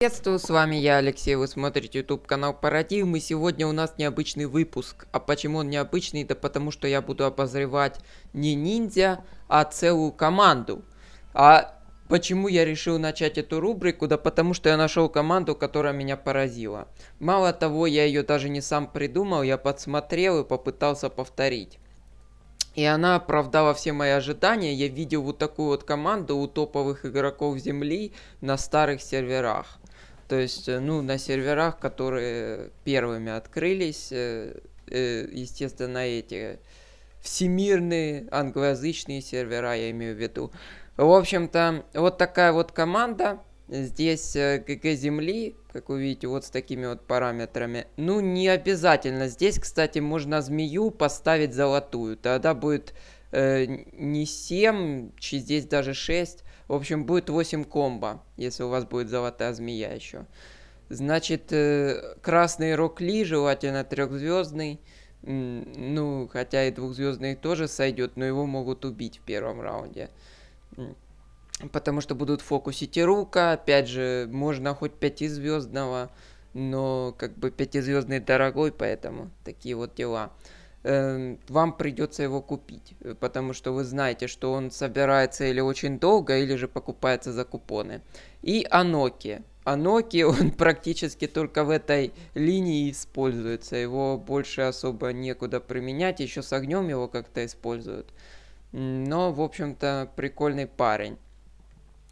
Приветствую, с вами я, Алексей, вы смотрите YouTube канал Парадигм, и сегодня у нас необычный выпуск. А почему он необычный? Да потому что я буду обозревать не ниндзя, а целую команду. А почему я решил начать эту рубрику? Да потому что я нашел команду, которая меня поразила. Мало того, я ее даже не сам придумал, я подсмотрел и попытался повторить. И она оправдала все мои ожидания. Я видел вот такую вот команду у топовых игроков Земли на старых серверах. То есть, э, ну, на серверах, которые первыми открылись, э, э, естественно, эти всемирные англоязычные сервера, я имею в виду. В общем-то, вот такая вот команда. Здесь ГГ Земли, как вы видите, вот с такими вот параметрами. Ну, не обязательно. Здесь, кстати, можно змею поставить золотую. Тогда будет э, не 7, здесь даже 6, в общем, будет 8 комбо, если у вас будет золотая змея еще. Значит, э, красный Рокли желательно трехзвездный. Ну, хотя и двухзвездный тоже сойдет, но его могут убить в первом раунде. Потому что будут фокусить и рука, опять же, можно хоть пятизвездного, но как бы пятизвездный дорогой, поэтому такие вот дела. Эм, вам придется его купить, э, потому что вы знаете, что он собирается или очень долго, или же покупается за купоны. И Аноки. Аноки, он практически только в этой линии используется, его больше особо некуда применять, еще с огнем его как-то используют. Но, в общем-то, прикольный парень.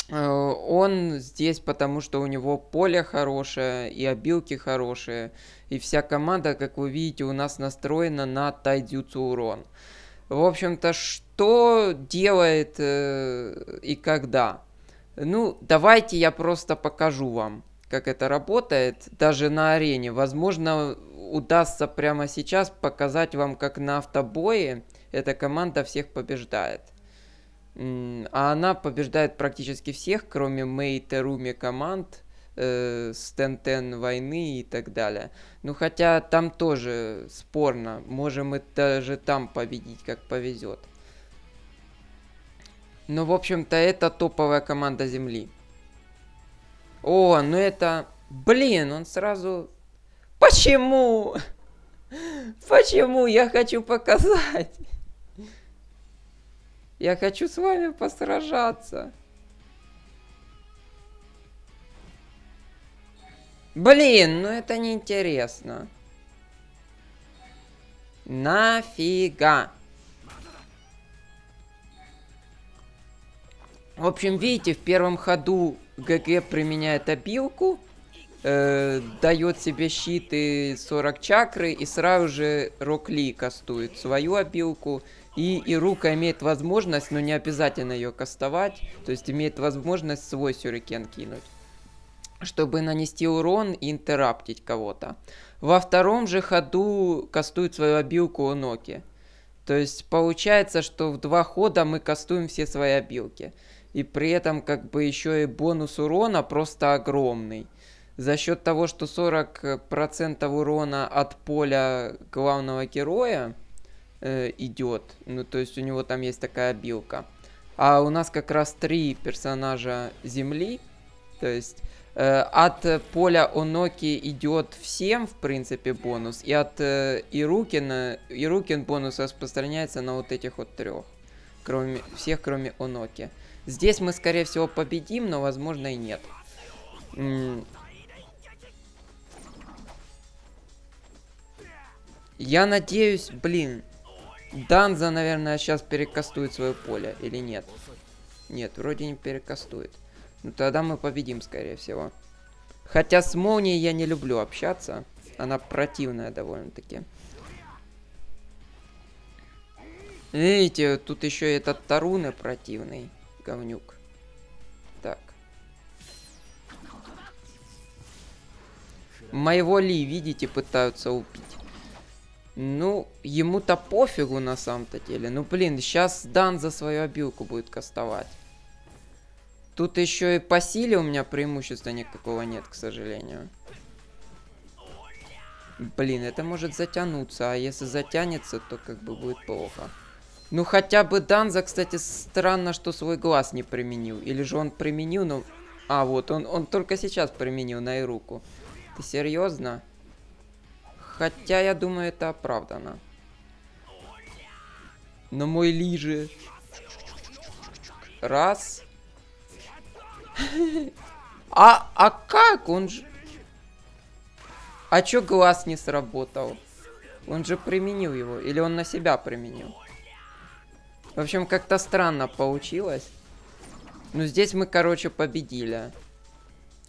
Э, он здесь, потому что у него поле хорошее, и обилки хорошие, и вся команда, как вы видите, у нас настроена на тайдзюцу урон. В общем-то, что делает э, и когда? Ну, давайте я просто покажу вам, как это работает, даже на арене. Возможно, удастся прямо сейчас показать вам, как на автобое эта команда всех побеждает. А она побеждает практически всех, кроме Мэй Теруми команд, э, Стентен войны и так далее. Ну хотя там тоже спорно, можем и даже там победить, как повезет. Ну, в общем-то, это топовая команда Земли. О, ну это... Блин, он сразу... Почему? Почему? Я хочу показать. Я хочу с вами посражаться. Блин, ну это неинтересно. Нафига. В общем, видите, в первом ходу ГГ применяет обилку. Э, дает себе щиты 40 чакры и сразу же Рокли кастует свою обилку. И, и рука имеет возможность, но не обязательно ее кастовать, то есть имеет возможность свой сюрикен кинуть, чтобы нанести урон и интераптить кого-то. Во втором же ходу кастует свою обилку Оноки. То есть получается, что в два хода мы кастуем все свои обилки. И при этом как бы еще и бонус урона просто огромный за счет того, что 40% урона от поля главного героя э, идет, ну то есть у него там есть такая билка. А у нас как раз три персонажа земли, то есть э, от поля Оноки идет всем, в принципе, бонус, и от э, Ирукина, Ирукин бонус распространяется на вот этих вот трех, кроме, всех кроме Оноки. Здесь мы, скорее всего, победим, но, возможно, и нет. Я надеюсь, блин. Данза, наверное, сейчас перекастует свое поле, или нет? Нет, вроде не перекастует. Ну тогда мы победим, скорее всего. Хотя с молнией я не люблю общаться. Она противная довольно-таки. Видите, тут еще и этот Таруны противный, говнюк. Так. Моего Ли, видите, пытаются убить. Ну, ему-то пофигу на самом-то деле. Ну, блин, сейчас Дан за свою обилку будет кастовать. Тут еще и по силе у меня преимущества никакого нет, к сожалению. Блин, это может затянуться, а если затянется, то как бы будет плохо. Ну, хотя бы Данза, кстати, странно, что свой глаз не применил. Или же он применил, но... А, вот, он, он только сейчас применил на и руку. Ты серьезно? Серьезно? Хотя, я думаю, это оправдано. Но мой лижи. Раз. А, а как? Он же... А чё глаз не сработал? Он же применил его. Или он на себя применил? В общем, как-то странно получилось. Но ну, здесь мы, короче, победили.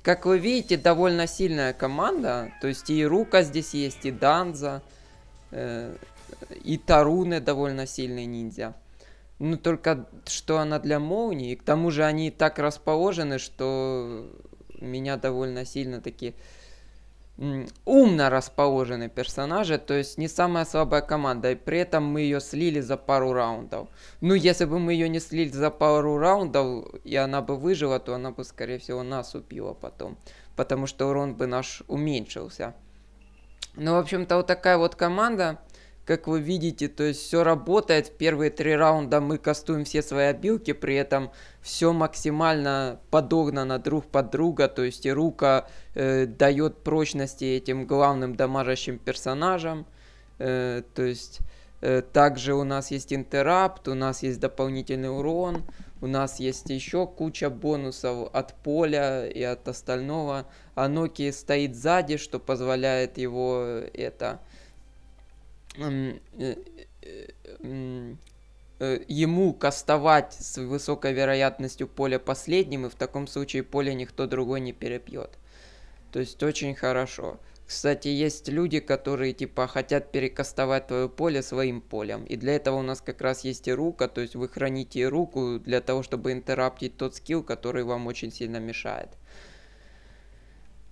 Как вы видите, довольно сильная команда. То есть и Рука здесь есть, и Данза, э, и Таруны довольно сильный ниндзя. Но только что она для молнии. И к тому же они так расположены, что меня довольно сильно такие умно расположены персонажи, то есть не самая слабая команда, и при этом мы ее слили за пару раундов. Ну, если бы мы ее не слили за пару раундов, и она бы выжила, то она бы, скорее всего, нас убила потом, потому что урон бы наш уменьшился. Ну, в общем-то, вот такая вот команда. Как вы видите, то есть все работает. В первые три раунда мы кастуем все свои обилки, при этом все максимально подогнано друг под друга. То есть и рука э, дает прочности этим главным дамажащим персонажам. Э, то есть э, также у нас есть интерапт, у нас есть дополнительный урон. У нас есть еще куча бонусов от поля и от остального. А Аноки стоит сзади, что позволяет его это Э, э, э, ему кастовать с высокой вероятностью поле последним, и в таком случае поле никто другой не перепьет. То есть очень хорошо. Кстати, есть люди, которые типа хотят перекастовать твое поле своим полем. И для этого у нас как раз есть и рука, то есть вы храните руку для того, чтобы интераптить тот скилл, который вам очень сильно мешает.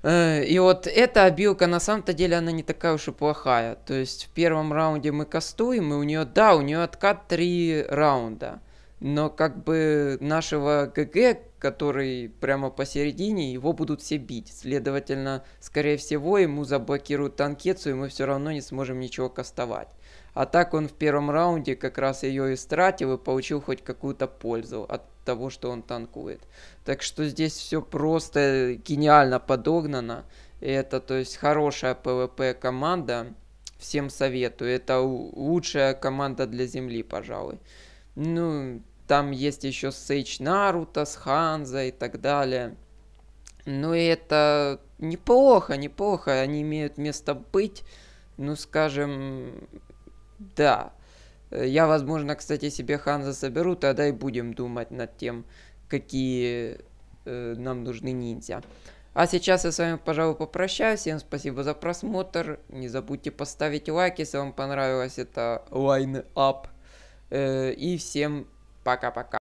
Э, и вот эта обилка, на самом-то деле, она не такая уж и плохая. То есть в первом раунде мы кастуем, и у нее, да, у нее откат 3 раунда. Но как бы нашего ГГ, который прямо посередине, его будут все бить. Следовательно, скорее всего, ему заблокируют танкецу, и мы все равно не сможем ничего кастовать. А так он в первом раунде как раз ее истратил и получил хоть какую-то пользу от того, что он танкует. Так что здесь все просто гениально подогнано. это, то есть, хорошая ПВП команда. Всем советую. Это лучшая команда для Земли, пожалуй. Ну, там есть еще Сейч Наруто с Ханза и так далее. Ну, это неплохо, неплохо. Они имеют место быть. Ну, скажем, да. Э, я, возможно, кстати, себе Ханза соберу, тогда и будем думать над тем, какие э, нам нужны ниндзя. А сейчас я с вами, пожалуй, попрощаюсь. Всем спасибо за просмотр. Не забудьте поставить лайк, если вам понравилось это лайн-ап. Э, и всем пока-пока.